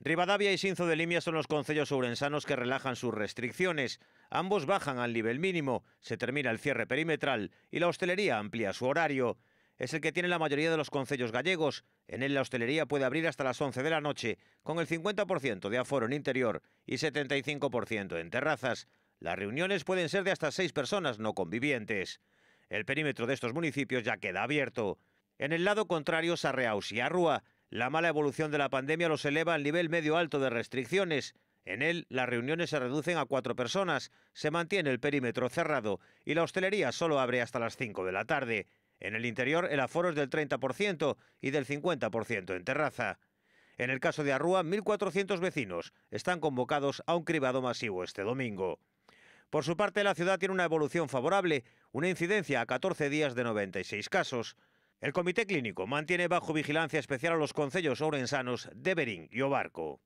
Rivadavia y Sinzo de Limia son los concellos ourensanos que relajan sus restricciones. Ambos bajan al nivel mínimo, se termina el cierre perimetral y la hostelería amplía su horario. Es el que tiene la mayoría de los concellos gallegos. En él la hostelería puede abrir hasta las 11 de la noche, con el 50% de aforo en interior y 75% en terrazas. Las reuniones pueden ser de hasta seis personas no convivientes. El perímetro de estos municipios ya queda abierto. En el lado contrario, Sarreaus y Arrua la mala evolución de la pandemia los eleva al nivel medio-alto de restricciones. En él, las reuniones se reducen a cuatro personas, se mantiene el perímetro cerrado y la hostelería solo abre hasta las 5 de la tarde. En el interior, el aforo es del 30% y del 50% en terraza. En el caso de Arrúa, 1.400 vecinos están convocados a un cribado masivo este domingo. Por su parte, la ciudad tiene una evolución favorable, una incidencia a 14 días de 96 casos. El Comité Clínico mantiene bajo vigilancia especial a los concellos Orensanos de Berín y Obarco.